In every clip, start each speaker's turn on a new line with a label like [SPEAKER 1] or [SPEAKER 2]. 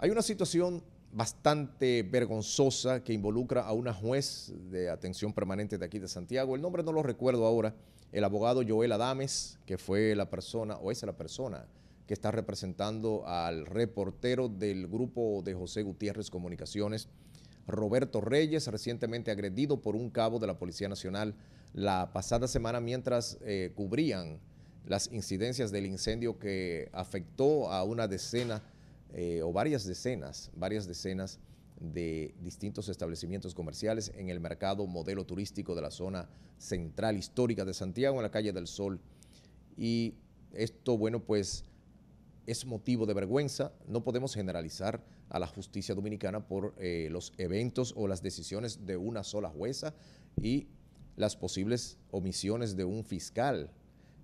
[SPEAKER 1] Hay una situación bastante vergonzosa que involucra a una juez de atención permanente de aquí de Santiago. El nombre no lo recuerdo ahora. El abogado Joel Adames, que fue la persona, o es la persona, que está representando al reportero del grupo de José Gutiérrez Comunicaciones, Roberto Reyes, recientemente agredido por un cabo de la Policía Nacional la pasada semana mientras eh, cubrían las incidencias del incendio que afectó a una decena de eh, o varias decenas, varias decenas de distintos establecimientos comerciales en el mercado modelo turístico de la zona central histórica de Santiago, en la calle del Sol. Y esto, bueno, pues es motivo de vergüenza. No podemos generalizar a la justicia dominicana por eh, los eventos o las decisiones de una sola jueza y las posibles omisiones de un fiscal.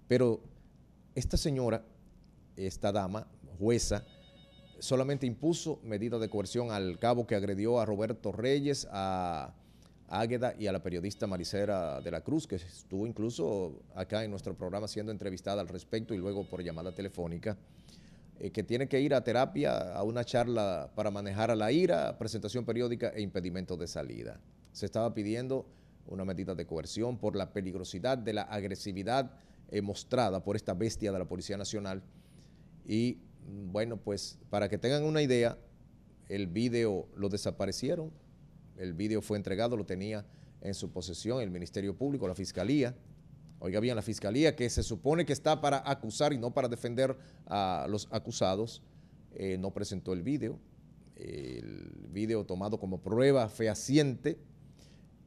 [SPEAKER 1] Pero esta señora, esta dama, jueza, solamente impuso medidas de coerción al cabo que agredió a Roberto Reyes, a Águeda y a la periodista Marisera de la Cruz, que estuvo incluso acá en nuestro programa siendo entrevistada al respecto y luego por llamada telefónica, eh, que tiene que ir a terapia, a una charla para manejar a la ira, presentación periódica e impedimento de salida. Se estaba pidiendo una medida de coerción por la peligrosidad de la agresividad eh, mostrada por esta bestia de la Policía Nacional y bueno, pues para que tengan una idea, el video lo desaparecieron, el video fue entregado, lo tenía en su posesión el Ministerio Público, la Fiscalía. Oiga bien, la Fiscalía que se supone que está para acusar y no para defender a los acusados, eh, no presentó el video. El video tomado como prueba fehaciente,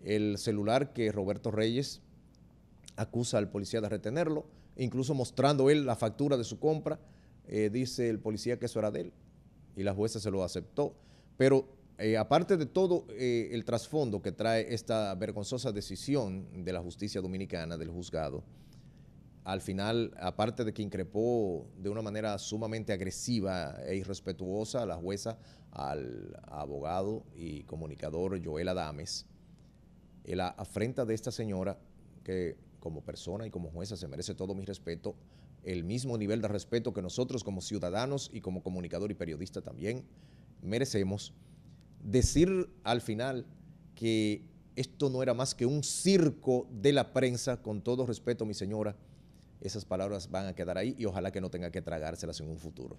[SPEAKER 1] el celular que Roberto Reyes acusa al policía de retenerlo, incluso mostrando él la factura de su compra eh, dice el policía que eso era de él y la jueza se lo aceptó. Pero eh, aparte de todo eh, el trasfondo que trae esta vergonzosa decisión de la justicia dominicana, del juzgado, al final, aparte de que increpó de una manera sumamente agresiva e irrespetuosa a la jueza, al abogado y comunicador Joel Adames, la afrenta de esta señora que como persona y como jueza se merece todo mi respeto, el mismo nivel de respeto que nosotros como ciudadanos y como comunicador y periodista también merecemos. Decir al final que esto no era más que un circo de la prensa, con todo respeto, mi señora, esas palabras van a quedar ahí y ojalá que no tenga que tragárselas en un futuro.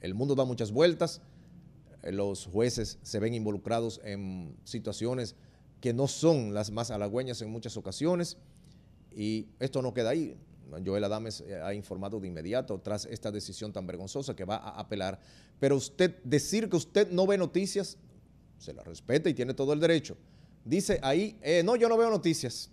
[SPEAKER 1] El mundo da muchas vueltas, eh, los jueces se ven involucrados en situaciones que no son las más halagüeñas en muchas ocasiones. Y esto no queda ahí. Joel Adames eh, ha informado de inmediato tras esta decisión tan vergonzosa que va a apelar. Pero usted decir que usted no ve noticias, se la respeta y tiene todo el derecho. Dice ahí, eh, no, yo no veo noticias.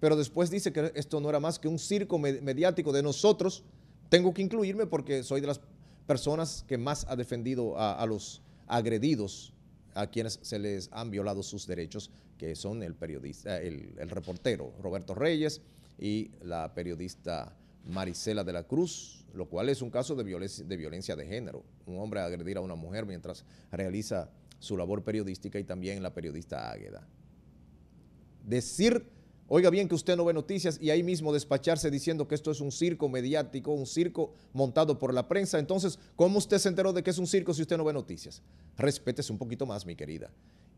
[SPEAKER 1] Pero después dice que esto no era más que un circo mediático de nosotros. Tengo que incluirme porque soy de las personas que más ha defendido a, los agredidos, a quienes se les han violado sus derechos, que son el periodista, el reportero Roberto Reyes, y la periodista Marisela de la Cruz, lo cual es un caso de, de violencia de género. Un hombre agredir a una mujer mientras realiza su labor periodística y también la periodista Águeda. Decir, oiga bien que usted no ve noticias y ahí mismo despacharse diciendo que esto es un circo mediático, un circo montado por la prensa, entonces, ¿cómo usted se enteró de que es un circo si usted no ve noticias? Respétese un poquito más, mi querida.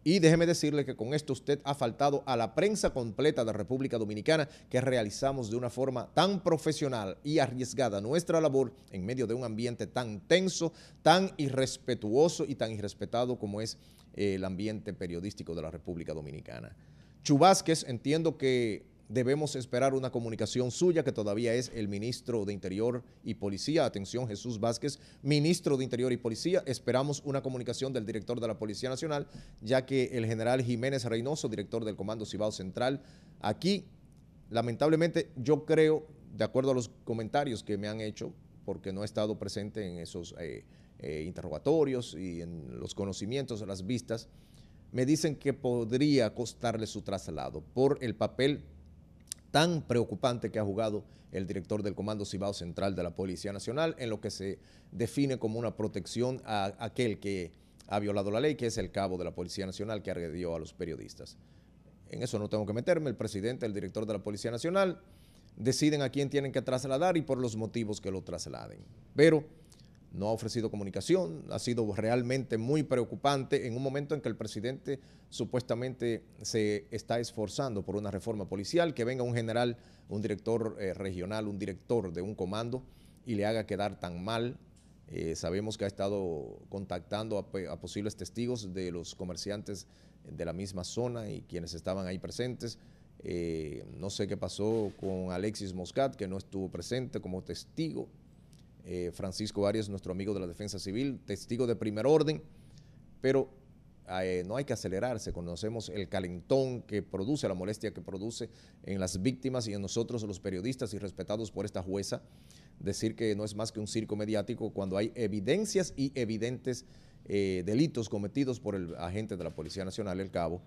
[SPEAKER 1] Y déjeme decirle que con esto usted ha faltado a la prensa completa de República Dominicana que realizamos de una forma tan profesional y arriesgada nuestra labor en medio de un ambiente tan tenso, tan irrespetuoso y tan irrespetado como es eh, el ambiente periodístico de la República Dominicana. Chubásquez entiendo que debemos esperar una comunicación suya, que todavía es el ministro de Interior y Policía. Atención, Jesús Vázquez, ministro de Interior y Policía. Esperamos una comunicación del director de la Policía Nacional, ya que el general Jiménez Reynoso, director del Comando Cibao Central, aquí, lamentablemente, yo creo, de acuerdo a los comentarios que me han hecho, porque no he estado presente en esos eh, eh, interrogatorios y en los conocimientos, las vistas, me dicen que podría costarle su traslado por el papel tan preocupante que ha jugado el director del Comando Cibao Central de la Policía Nacional en lo que se define como una protección a aquel que ha violado la ley, que es el cabo de la Policía Nacional que agredió a los periodistas. En eso no tengo que meterme, el presidente, el director de la Policía Nacional deciden a quién tienen que trasladar y por los motivos que lo trasladen. Pero no ha ofrecido comunicación, ha sido realmente muy preocupante en un momento en que el presidente supuestamente se está esforzando por una reforma policial, que venga un general, un director eh, regional, un director de un comando y le haga quedar tan mal. Eh, sabemos que ha estado contactando a, posibles testigos de los comerciantes de la misma zona y quienes estaban ahí presentes. Eh, no sé qué pasó con Alexis Moscat, que no estuvo presente como testigo. Eh, Francisco Arias, nuestro amigo de la Defensa Civil, testigo de primer orden, pero eh, no hay que acelerarse, conocemos el calentón que produce, la molestia que produce en las víctimas y en nosotros los periodistas y respetados por esta jueza, decir que no es más que un circo mediático cuando hay evidencias y evidentes eh, delitos cometidos por el agente de la Policía Nacional, el Cabo,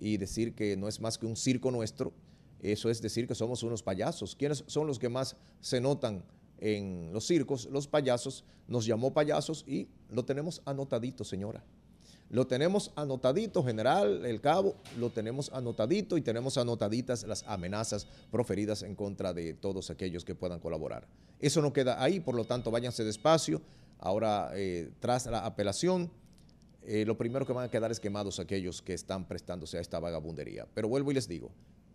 [SPEAKER 1] y decir que no es más que un circo nuestro, eso es decir que somos unos payasos. ¿Quiénes son los que más se notan? en los circos, los payasos, nos llamó payasos y lo tenemos anotadito, señora. Lo tenemos anotadito, general, el cabo, lo tenemos anotadito y tenemos anotaditas las amenazas proferidas en contra de todos aquellos que puedan colaborar. Eso no queda ahí, por lo tanto, váyanse despacio. Ahora, eh, tras la apelación, eh, lo primero que van a quedar es quemados aquellos que están prestándose a esta vagabundería. Pero vuelvo y les digo,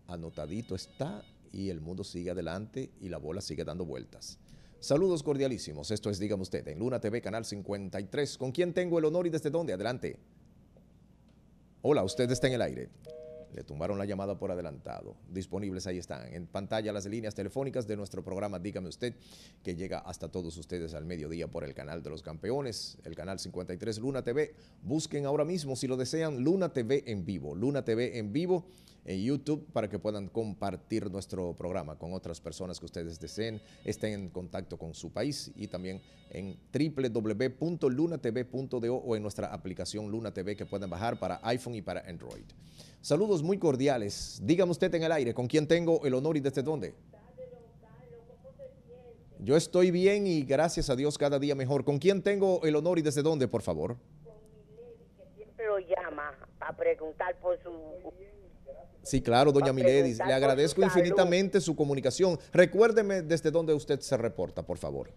[SPEAKER 1] anotadito está y el mundo sigue adelante y la bola sigue dando vueltas. Saludos cordialísimos. Esto es Dígame Usted en Luna TV, Canal 53. ¿Con quién tengo el honor y desde dónde? Adelante. Hola, usted está en el aire. Le tumbaron la llamada por adelantado. Disponibles ahí están. En pantalla las líneas telefónicas de nuestro programa Dígame Usted, que llega hasta todos ustedes al mediodía por el canal de los campeones, el canal 53 Luna TV. Busquen ahora mismo, si lo desean, Luna TV en vivo. Luna TV en vivo en YouTube para que puedan compartir nuestro programa con otras personas que ustedes deseen, estén en contacto con su país y también en www.lunatv.do o en nuestra aplicación Luna TV que pueden bajar para iPhone y para Android. Saludos muy cordiales. Dígame usted en el aire, ¿con quién tengo el honor y desde dónde? Yo estoy bien y gracias a Dios cada día mejor. ¿Con quién tengo el honor y desde dónde, por favor? llama a preguntar por su Sí, claro, doña Miledy, Le agradezco infinitamente su comunicación. Recuérdeme desde dónde usted se reporta, por favor.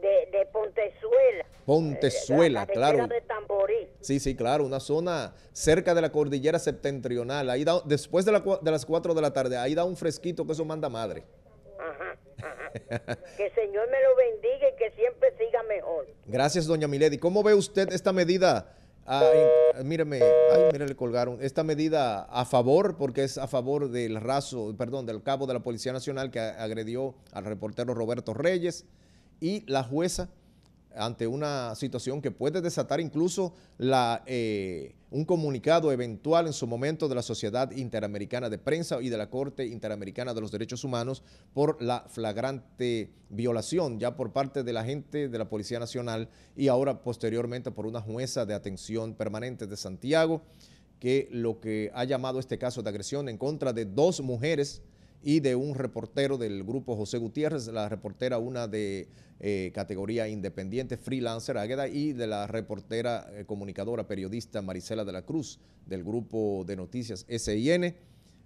[SPEAKER 1] De, de Pontezuela. Pontezuela, eh, la claro. De Tamborí. Sí, sí, claro, una zona cerca de la cordillera septentrional. Ahí después de, las 4 de la tarde, ahí da un fresquito que eso manda madre. Ajá, que el Señor me lo bendiga y que siempre siga mejor. Gracias, doña Milady. ¿Cómo ve usted esta medida? Ah, ah, mírame, le colgaron. Esta medida a favor, porque es a favor del raso, perdón, del cabo de la Policía Nacional que agredió al reportero Roberto Reyes y la jueza ante una situación que puede desatar incluso eh, un comunicado eventual en su momento de la Sociedad Interamericana de Prensa y de la Corte Interamericana de los Derechos Humanos por la flagrante violación ya por parte de la gente de la Policía Nacional y ahora posteriormente por una jueza de atención permanente de Santiago que lo que ha llamado este caso de agresión en contra de dos mujeres y de un reportero del grupo José Gutiérrez, la reportera una de eh, categoría independiente, freelancer Águeda, y de la reportera eh, comunicadora periodista Marisela de la Cruz del grupo de noticias SIN.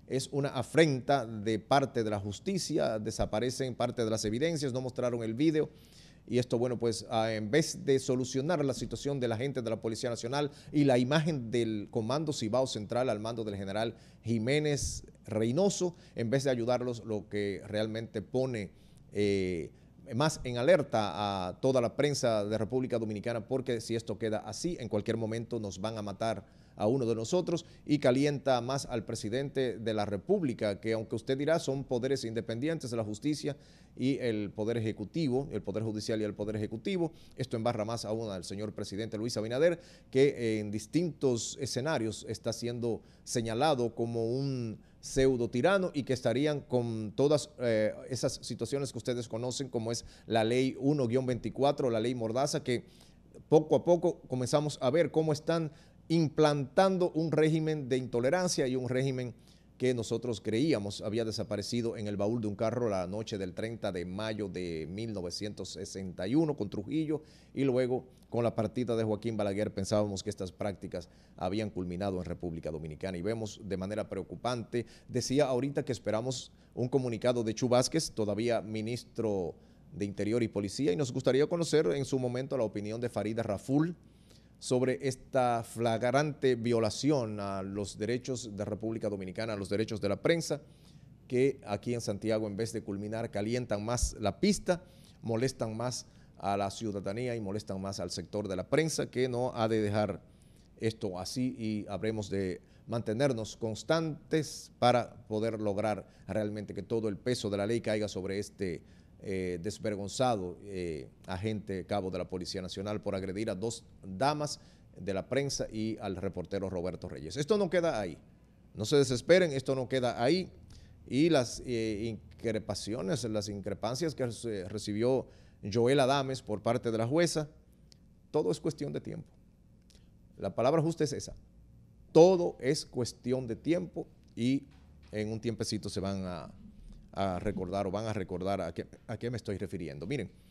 [SPEAKER 1] Es una afrenta de parte de la justicia, desaparecen parte de las evidencias, no mostraron el video. Y esto, bueno, pues en vez de solucionar la situación de la gente de la Policía Nacional y la imagen del Comando Cibao Central al mando del general Jiménez Reynoso, en vez de ayudarlos, lo que realmente pone eh, más en alerta a toda la prensa de República Dominicana, porque si esto queda así, en cualquier momento nos van a matar a uno de nosotros y calienta más al presidente de la República, que aunque usted dirá son poderes independientes de la justicia y el Poder Ejecutivo, el Poder Judicial y el Poder Ejecutivo. Esto embarra más aún al señor presidente Luis Abinader, que en distintos escenarios está siendo señalado como un pseudo tirano y que estarían con todas eh, esas situaciones que ustedes conocen, como es la ley 1-24, la ley Mordaza, que poco a poco comenzamos a ver cómo están implantando un régimen de intolerancia y un régimen que nosotros creíamos había desaparecido en el baúl de un carro la noche del 30 de mayo de 1961 con Trujillo y luego con la partida de Joaquín Balaguer pensábamos que estas prácticas habían culminado en República Dominicana y vemos de manera preocupante, decía ahorita que esperamos un comunicado de Chu Vázquez, todavía ministro de Interior y Policía, y nos gustaría conocer en su momento la opinión de Farida Raful, sobre esta flagrante violación a los derechos de República Dominicana, a los derechos de la prensa, que aquí en Santiago, en vez de culminar, calientan más la pista, molestan más a la ciudadanía y molestan más al sector de la prensa, que no ha de dejar esto así y habremos de mantenernos constantes para poder lograr realmente que todo el peso de la ley caiga sobre este eh, desvergonzado eh, agente cabo de la Policía Nacional por agredir a dos damas de la prensa y al reportero Roberto Reyes. Esto no queda ahí. No se desesperen, esto no queda ahí. Y las eh, increpaciones, las increpancias que recibió Joel Adames por parte de la jueza, todo es cuestión de tiempo. La palabra justa es esa. Todo es cuestión de tiempo y en un tiempecito se van a a recordar o van a recordar a qué, a qué me estoy refiriendo. Miren,